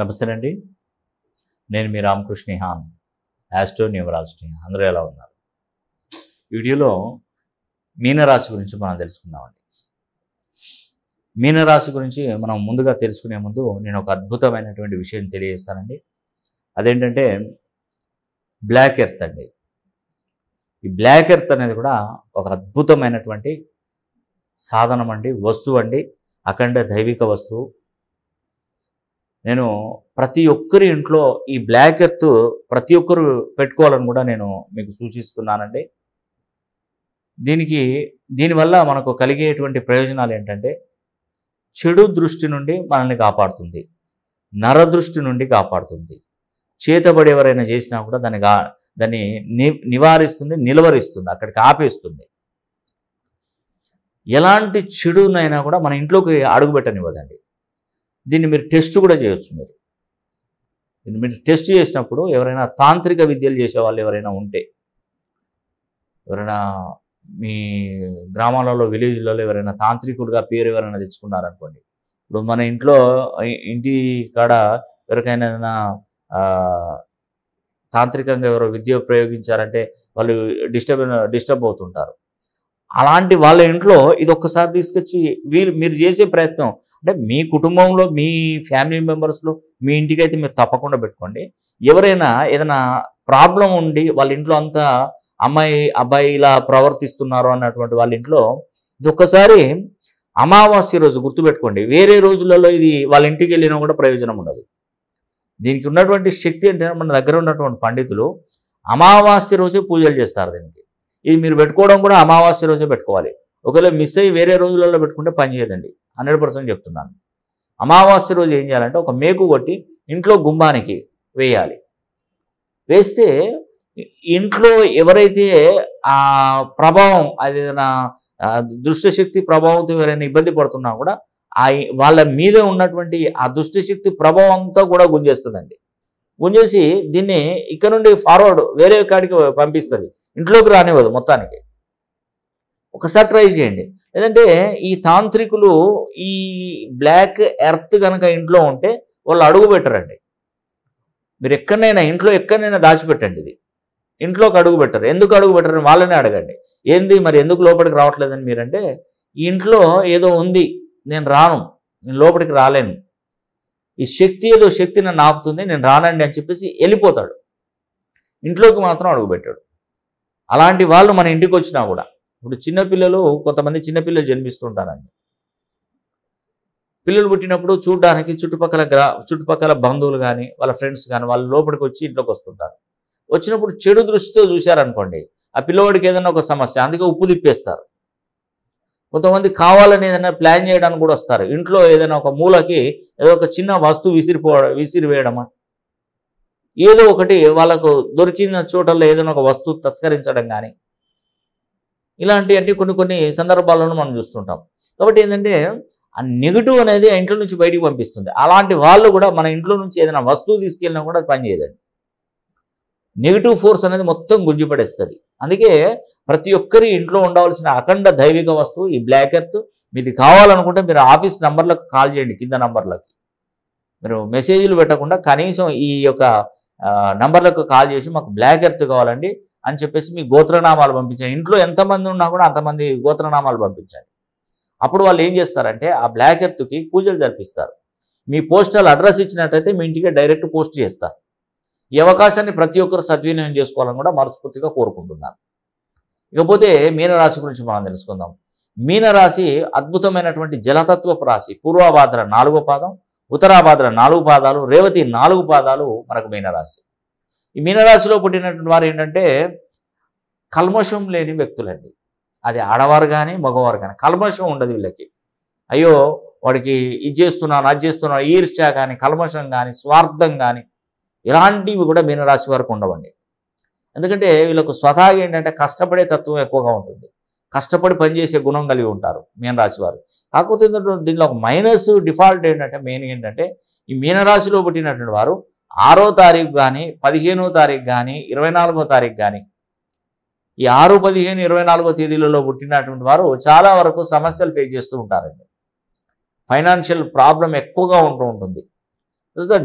నమస్తే అండి నేను మీ రామకృష్ణ హాన్ యాస్టో న్యూమరాలజీ అందరూ ఎలా ఉన్నారు వీడియోలో మీనరాశి గురించి మనం తెలుసుకుందామండి మీనరాశి గురించి మనం ముందుగా తెలుసుకునే ముందు నేను ఒక అద్భుతమైనటువంటి విషయం తెలియజేస్తానండి అదేంటంటే బ్లాక్ ఎర్త్ అండి ఈ బ్లాక్ ఎర్త్ అనేది కూడా ఒక అద్భుతమైనటువంటి సాధనం అండి వస్తువు అండి అఖండ దైవిక వస్తువు నేను ప్రతి ఒక్కరి ఇంట్లో ఈ బ్లాక్ ఎర్త్ ప్రతి ఒక్కరు పెట్టుకోవాలని కూడా నేను మీకు సూచిస్తున్నానండి దీనికి దీనివల్ల మనకు కలిగేటువంటి ప్రయోజనాలు ఏంటంటే చెడు దృష్టి నుండి మనల్ని కాపాడుతుంది నరదృష్టి నుండి కాపాడుతుంది చేతబడి ఎవరైనా చేసినా కూడా దాన్ని దాన్ని నివారిస్తుంది నిలవరిస్తుంది అక్కడికి ఆపేస్తుంది ఎలాంటి చెడునైనా కూడా మన ఇంట్లోకి అడుగుపెట్టనివ్వదండి దీన్ని మీరు టెస్ట్ కూడా చేయొచ్చు మీరు దీన్ని మీరు టెస్ట్ చేసినప్పుడు ఎవరైనా తాంత్రిక విద్యలు చేసే వాళ్ళు ఎవరైనా ఉంటే ఎవరైనా మీ గ్రామాలలో విలేజ్లలో ఎవరైనా తాంత్రికుడిగా పేరు ఎవరైనా తెచ్చుకున్నారనుకోండి ఇప్పుడు మన ఇంట్లో ఇంటి కాడ ఎవరికైనా తాంత్రికంగా ఎవరో విద్య ప్రయోగించారంటే వాళ్ళు డిస్టర్బ్ డిస్టర్బ్ అవుతుంటారు అలాంటి వాళ్ళ ఇంట్లో ఇది ఒక్కసారి తీసుకొచ్చి వీళ్ళు మీరు చేసే ప్రయత్నం అంటే మీ కుటుంబంలో మీ ఫ్యామిలీ మెంబర్స్లో మీ ఇంటికి అయితే మీరు తప్పకుండా పెట్టుకోండి ఎవరైనా ఏదైనా ప్రాబ్లం ఉండి వాళ్ళ ఇంట్లో అంతా అమ్మాయి అబ్బాయి ఇలా ప్రవర్తిస్తున్నారు అన్నటువంటి వాళ్ళ ఇంట్లో ఇది ఒక్కసారి అమావాస్య రోజు గుర్తుపెట్టుకోండి వేరే రోజులలో ఇది వాళ్ళ ఇంటికి వెళ్ళినా కూడా ప్రయోజనం ఉండదు దీనికి ఉన్నటువంటి శక్తి అంటే మన దగ్గర ఉన్నటువంటి పండితులు అమావాస్య రోజే పూజలు చేస్తారు దీనికి ఇది మీరు పెట్టుకోవడం కూడా అమావాస్య రోజే పెట్టుకోవాలి ఒకవేళ మిస్ అయ్యి వేరే రోజులలో పెట్టుకుంటే పనిచేయదండి హండ్రెడ్ పర్సెంట్ చెప్తున్నాను అమావాస్య రోజు ఏం చేయాలంటే ఒక మేకు కొట్టి ఇంట్లో గుమ్మానికి వేయాలి వేస్తే ఇంట్లో ఎవరైతే ఆ ప్రభావం అది ఏదైనా దుష్టశక్తి ప్రభావంతో ఎవరైనా ఇబ్బంది పడుతున్నా కూడా ఆ వాళ్ళ మీద ఉన్నటువంటి ఆ దుష్టశక్తి ప్రభావం అంతా కూడా గుంజేస్తుందండి గుంజేసి దీన్ని ఇక్కడ నుండి ఫార్వర్డ్ వేరే కాడికి పంపిస్తుంది ఇంట్లోకి రానివ్వదు మొత్తానికి ఒకసారి ట్రై చేయండి లేదంటే ఈ తాంత్రికులు ఈ బ్లాక్ ఎర్త్ కనుక ఇంట్లో ఉంటే వాళ్ళు అడుగు పెట్టరండి మీరు ఎక్కడైనా ఇంట్లో ఎక్కడైనా దాచిపెట్టండి ఇది ఇంట్లోకి అడుగు పెట్టరు ఎందుకు అడుగు పెట్టరు వాళ్ళనే అడగండి ఏంది మరి ఎందుకు లోపలికి రావట్లేదని మీరంటే ఇంట్లో ఏదో ఉంది నేను రాను నేను లోపలికి రాలేను ఈ శక్తి ఏదో శక్తి నన్ను ఆపుతుంది నేను రానండి అని చెప్పేసి వెళ్ళిపోతాడు ఇంట్లోకి మాత్రం అడుగుపెట్టాడు అలాంటి వాళ్ళు మన ఇంటికి వచ్చినా కూడా ఇప్పుడు చిన్నపిల్లలు కొంతమంది చిన్నపిల్లలు జన్మిస్తుంటారండి పిల్లలు పుట్టినప్పుడు చూడడానికి చుట్టుపక్కల గ్రా చుట్టుపక్కల బంధువులు కానీ వాళ్ళ ఫ్రెండ్స్ కానీ వాళ్ళ లోపలికి వచ్చి ఇంట్లోకి వస్తుంటారు వచ్చినప్పుడు చెడు దృష్టితో చూశారనుకోండి ఆ పిల్లవాడికి ఏదైనా ఒక సమస్య అందుకే ఉప్పు తిప్పేస్తారు కొంతమంది కావాలని ఏదైనా ప్లాన్ చేయడానికి కూడా వస్తారు ఇంట్లో ఏదైనా ఒక మూలకి ఏదో ఒక చిన్న వస్తువు విసిరిపో విసిరివేయడమా ఏదో ఒకటి వాళ్ళకు దొరికిన చోటల్లో ఏదైనా ఒక వస్తువు తస్కరించడం కానీ ఇలాంటివన్నీ కొన్ని కొన్ని సందర్భాలను మనం చూస్తుంటాం కాబట్టి ఏంటంటే ఆ నెగిటివ్ అనేది ఇంట్లో నుంచి బయటికి పంపిస్తుంది అలాంటి వాళ్ళు కూడా మన ఇంట్లో నుంచి ఏదైనా వస్తువు తీసుకెళ్ళినా కూడా అది పనిచేయదండి నెగిటివ్ ఫోర్స్ అనేది మొత్తం గుజ్జుపడేస్తుంది అందుకే ప్రతి ఒక్కరి ఇంట్లో ఉండవలసిన అఖండ దైవిక వస్తువు ఈ బ్లాక్ ఎర్త్ మీది కావాలనుకుంటే మీరు ఆఫీస్ నంబర్లకు కాల్ చేయండి కింద నంబర్లకి మీరు మెసేజ్లు పెట్టకుండా కనీసం ఈ యొక్క నంబర్లకు కాల్ చేసి మాకు బ్లాక్ ఎర్త్ కావాలండి అని చెప్పేసి మీ గోత్రనామాలు పంపించాయి ఇంట్లో ఎంతమంది ఉన్నా కూడా అంతమంది గోత్రనామాలు పంపించాయి అప్పుడు వాళ్ళు ఏం చేస్తారంటే ఆ బ్లాక్ ఎర్త్కి పూజలు జరిపిస్తారు మీ పోస్టల్ అడ్రస్ ఇచ్చినట్టయితే మీ ఇంటికి డైరెక్ట్ పోస్ట్ చేస్తారు ఈ అవకాశాన్ని ప్రతి ఒక్కరు సద్వినియోగం చేసుకోవాలని కూడా మనస్ఫూర్తిగా కోరుకుంటున్నాను ఇకపోతే మీనరాశి గురించి మనం తెలుసుకుందాం మీనరాశి అద్భుతమైనటువంటి జలతత్వ రాశి పూర్వాభాద్ర నాలుగో పాదం ఉత్తరాభాద్ర నాలుగు పాదాలు రేవతి నాలుగు పాదాలు మనకు మీనరాశి ఈ మీనరాశిలో పుట్టినటువంటి వారు ఏంటంటే కల్మషం లేని వ్యక్తులండి అది ఆడవారు కానీ మగవారు కానీ కల్మషం ఉండదు వీళ్ళకి అయ్యో వాడికి ఇది చేస్తున్నాను అది చేస్తున్నాను ఈర్ష్య కానీ కల్మషం కానీ స్వార్థం కానీ ఇలాంటివి కూడా మీనరాశి వారికి ఉండవండి ఎందుకంటే వీళ్ళకు స్వతహా ఏంటంటే కష్టపడే తత్వం ఎక్కువగా ఉంటుంది కష్టపడి పనిచేసే గుణం కలిగి ఉంటారు మీనరాశి వారు కాకపోతే దీనిలో ఒక మైనస్ డిఫాల్ట్ ఏంటంటే మెయిన్ ఏంటంటే ఈ మీనరాశిలో పుట్టినటువంటి వారు ఆరో తారీఖు కానీ పదిహేనో తారీఖు కానీ ఇరవై నాలుగో తారీఖు కానీ ఈ ఆరు పదిహేను ఇరవై నాలుగో తేదీలలో పుట్టినటువంటి వారు చాలా వరకు సమస్యలు ఫేస్ చేస్తూ ఉంటారండి ఫైనాన్షియల్ ప్రాబ్లం ఎక్కువగా ఉంటూ ఉంటుంది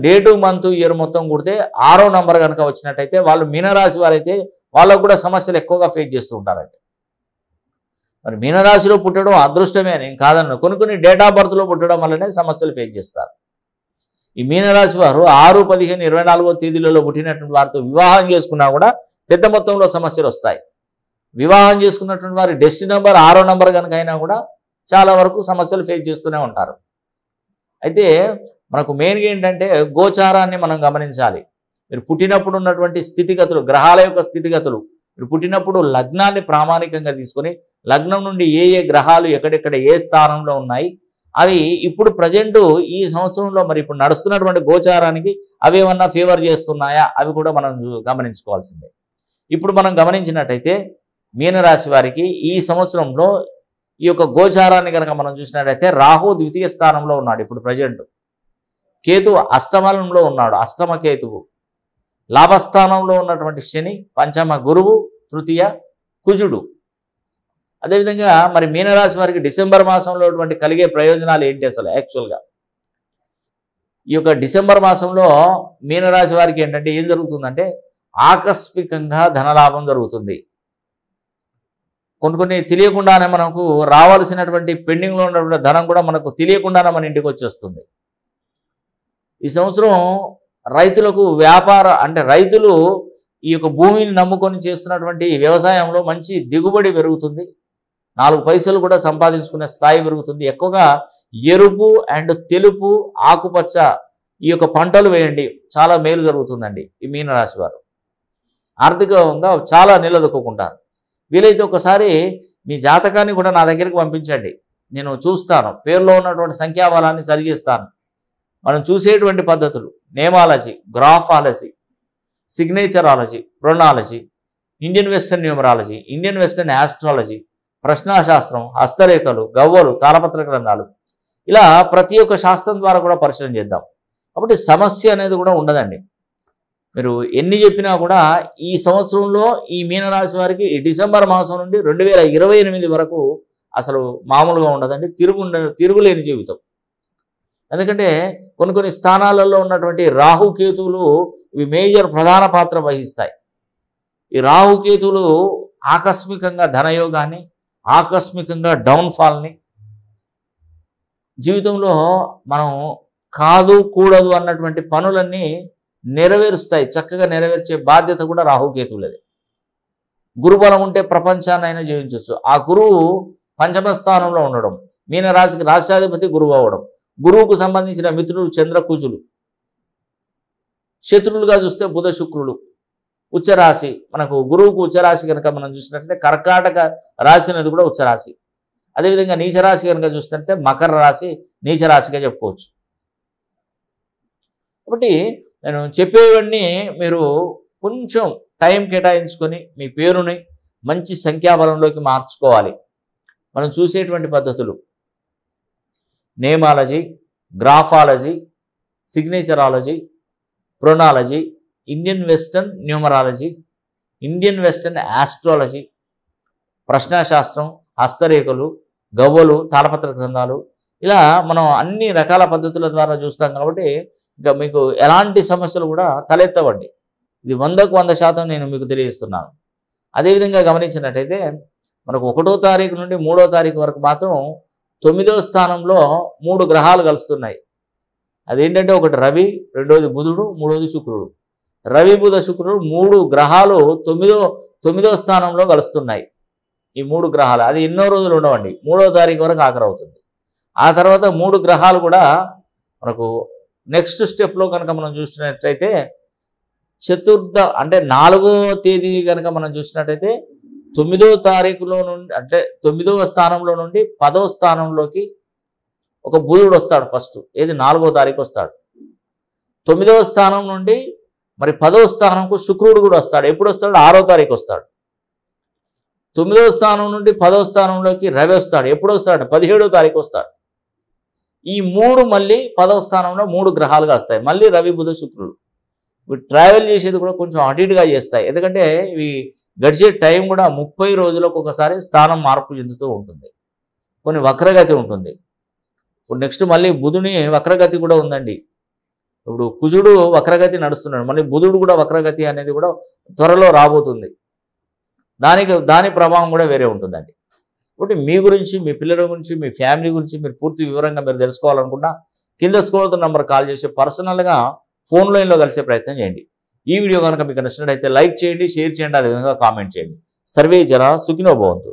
డే టు మంత్ ఇయర్ మొత్తం కుడితే ఆరో నంబర్ కనుక వచ్చినట్టయితే వాళ్ళు మీనరాశి వారైతే వాళ్ళకు కూడా సమస్యలు ఎక్కువగా ఫేస్ చేస్తూ ఉంటారండి మరి మీనరాశిలో పుట్టడం అదృష్టమే నేను కాదన్నా కొన్ని కొన్ని డేట్ ఆఫ్ బర్త్లో పుట్టడం వల్లనే సమస్యలు ఫేస్ చేస్తారు ఈ మీనరాశి వారు ఆరు పదిహేను ఇరవై నాలుగో తేదీలలో పుట్టినటువంటి వారితో వివాహం చేసుకున్నా కూడా పెద్ద మొత్తంలో సమస్యలు వస్తాయి వివాహం చేసుకున్నటువంటి వారి డెస్టి నెంబర్ ఆరో నెంబర్ కనుక అయినా కూడా చాలా వరకు సమస్యలు ఫేస్ చేస్తూనే ఉంటారు అయితే మనకు మెయిన్గా ఏంటంటే గోచారాన్ని మనం గమనించాలి మీరు పుట్టినప్పుడు ఉన్నటువంటి స్థితిగతులు గ్రహాల యొక్క స్థితిగతులు మీరు పుట్టినప్పుడు లగ్నాన్ని ప్రామాణికంగా తీసుకొని లగ్నం నుండి ఏ ఏ గ్రహాలు ఎక్కడెక్కడ ఏ స్థానంలో ఉన్నాయి అవి ఇప్పుడు ప్రజెంట్ ఈ సంవత్సరంలో మరి ఇప్పుడు నడుస్తున్నటువంటి గోచారానికి అవి ఏమన్నా ఫేవర్ చేస్తున్నాయా అవి కూడా మనం గమనించుకోవాల్సిందే ఇప్పుడు మనం గమనించినట్టయితే మీనరాశి వారికి ఈ సంవత్సరంలో ఈ యొక్క గోచారాన్ని కనుక మనం చూసినట్టయితే రాహు ద్వితీయ స్థానంలో ఉన్నాడు ఇప్పుడు ప్రజెంట్ కేతు అష్టమంలో ఉన్నాడు అష్టమ కేతువు లాభస్థానంలో ఉన్నటువంటి శని పంచమ గురువు తృతీయ కుజుడు అదేవిధంగా మరి మీనరాశి వారికి డిసెంబర్ మాసంలో కలిగే ప్రయోజనాలు ఏంటి అసలు యాక్చువల్గా ఈ యొక్క డిసెంబర్ మాసంలో మీనరాశి వారికి ఏంటంటే ఏం జరుగుతుందంటే ఆకస్మికంగా ధనలాభం జరుగుతుంది కొన్ని కొన్ని తెలియకుండానే మనకు రావాల్సినటువంటి పెండింగ్లో ఉన్నటువంటి ధనం కూడా మనకు తెలియకుండానే మన ఇంటికి వచ్చేస్తుంది ఈ సంవత్సరం రైతులకు వ్యాపార అంటే రైతులు ఈ యొక్క భూమిని నమ్ముకొని చేస్తున్నటువంటి వ్యవసాయంలో మంచి దిగుబడి పెరుగుతుంది నాలుగు పైసలు కూడా సంపాదించుకునే స్థాయి పెరుగుతుంది ఎక్కువగా ఎరుపు అండ్ తెలుపు ఆకుపచ్చ ఈ యొక్క పంటలు వేయండి చాలా మేలు జరుగుతుందండి ఈ మీనరాశి వారు ఆర్థికంగా చాలా నిలదొక్కుంటారు వీలైతే ఒకసారి మీ జాతకాన్ని కూడా నా దగ్గరికి పంపించండి నేను చూస్తాను పేరులో ఉన్నటువంటి సంఖ్యాబలాన్ని సరిచేస్తాను మనం చూసేటువంటి పద్ధతులు నేమాలజీ గ్రాఫాలజీ సిగ్నేచరాలజీ ప్రొనాలజీ Indian western numerology Indian western astrology ప్రశ్నాశాస్త్రం హస్తరేఖలు గవ్వలు తాళపత్ర గ్రంథాలు ఇలా ప్రతి ఒక్క శాస్త్రం ద్వారా కూడా పరిశీలన చేద్దాం కాబట్టి సమస్య అనేది కూడా ఉండదండి మీరు ఎన్ని చెప్పినా కూడా ఈ సంవత్సరంలో ఈ మీనరాశి వారికి ఈ డిసెంబర్ మాసం నుండి రెండు వేల ఇరవై ఎనిమిది వరకు అసలు మామూలుగా ఉండదండి తిరుగు తిరుగులేని జీవితం ఎందుకంటే కొన్ని కొన్ని స్థానాలలో ఉన్నటువంటి రాహుకేతువులు ఇవి మేజర్ ప్రధాన పాత్ర వహిస్తాయి ఈ రాహుకేతువులు ఆకస్మికంగా ధనయోగాన్ని ఆకస్మికంగా డౌన్ఫాల్ని జీవితంలో మనం కాదు కూడదు అన్నటువంటి పనులన్నీ నెరవేరుస్తాయి చక్కగా నెరవేర్చే బాధ్యత కూడా రాహుకేతువులది గురుబలం ఉంటే ప్రపంచాన్ని అయినా జీవించవచ్చు ఆ గురువు పంచమ స్థానంలో ఉండడం మీనరాశికి రాష్ట్రాధిపతి గురువు అవ్వడం గురువుకు సంబంధించిన మిత్రుడు చంద్రకూజులు శత్రులుగా చూస్తే బుధ శుక్రులు ఉచ్చరాశి మనకు గురువుకు ఉచ్చరాశి కనుక మనం చూసినట్లయితే కర్కాటక రాశి అనేది కూడా ఉచ్చరాశి అదేవిధంగా నీచరాశి కనుక చూసినట్లయితే మకర రాశి నీచరాశిగా చెప్పుకోవచ్చు కాబట్టి నేను చెప్పేవన్నీ మీరు కొంచెం టైం కేటాయించుకొని మీ పేరుని మంచి సంఖ్యాబలంలోకి మార్చుకోవాలి మనం చూసేటువంటి పద్ధతులు నేమాలజీ గ్రాఫాలజీ సిగ్నేచరాలజీ ప్రొనాలజీ Indian western numerology Indian western astrology ప్రశ్నాశాస్త్రం హస్తరేఖలు గవ్వలు తాళపత్ర గ్రంథాలు ఇలా మనం అన్ని రకాల పద్ధతుల ద్వారా చూస్తాం కాబట్టి ఇంకా మీకు ఎలాంటి సమస్యలు కూడా తలెత్తవండి ఇది వందకు వంద శాతం నేను మీకు తెలియజేస్తున్నాను అదేవిధంగా గమనించినట్టయితే మనకు ఒకటో తారీఖు నుండి మూడో తారీఖు వరకు మాత్రం తొమ్మిదో స్థానంలో మూడు గ్రహాలు కలుస్తున్నాయి అదేంటంటే ఒకటి రవి రెండోది బుధుడు మూడోది శుక్రుడు రవి బుధ శుక్రుడు మూడు గ్రహాలు తొమ్మిదో తొమ్మిదో స్థానంలో కలుస్తున్నాయి ఈ మూడు గ్రహాలు అది ఎన్నో రోజులు ఉండవండి మూడో తారీఖు వరకు ఆఖరవుతుంది ఆ తర్వాత మూడు గ్రహాలు కూడా మనకు నెక్స్ట్ స్టెప్లో కనుక మనం చూసినట్టయితే చతుర్థ అంటే నాలుగో తేదీ కనుక మనం చూసినట్టయితే తొమ్మిదో తారీఖులో నుండి అంటే తొమ్మిదవ స్థానంలో నుండి పదవ స్థానంలోకి ఒక బుధుడు వస్తాడు ఫస్ట్ ఏది నాలుగో తారీఖు వస్తాడు తొమ్మిదవ స్థానం నుండి మరి పదవ స్థానంకు శుక్రుడు కూడా వస్తాడు ఎప్పుడు వస్తాడు ఆరో తారీఖు వస్తాడు తొమ్మిదవ స్థానం నుండి పదవ స్థానంలోకి రవి వస్తాడు ఎప్పుడు వస్తాడు పదిహేడో తారీఖు వస్తాడు ఈ మూడు మళ్ళీ పదవ స్థానంలో మూడు గ్రహాలుగా వస్తాయి మళ్ళీ రవి బుధ శుక్రుడు ఇవి ట్రావెల్ చేసేది కూడా కొంచెం అటుగా చేస్తాయి ఎందుకంటే ఇవి గడిచే టైం కూడా ముప్పై రోజులకు ఒకసారి స్థానం మార్పు చెందుతూ ఉంటుంది కొన్ని వక్రగతి ఉంటుంది ఇప్పుడు నెక్స్ట్ మళ్ళీ బుధుని వక్రగతి కూడా ఉందండి ఇప్పుడు కుజుడు వక్రగతి నడుస్తున్నాడు మళ్ళీ బుధుడు కూడా వక్రగతి అనేది కూడా త్వరలో రాబోతుంది దానికి దాని ప్రభావం కూడా వేరే ఉంటుందండి ఒకటి మీ గురించి మీ పిల్లల గురించి మీ ఫ్యామిలీ గురించి మీరు పూర్తి వివరంగా మీరు తెలుసుకోవాలనుకున్నా కింద స్కూల్తో నంబర్ కాల్ చేసి పర్సనల్గా ఫోన్ లైన్లో కలిసే ప్రయత్నం చేయండి ఈ వీడియో కనుక మీకు నచ్చినట్టయితే లైక్ చేయండి షేర్ చేయండి అదేవిధంగా కామెంట్ చేయండి సర్వే జన సుఖినోభవంతు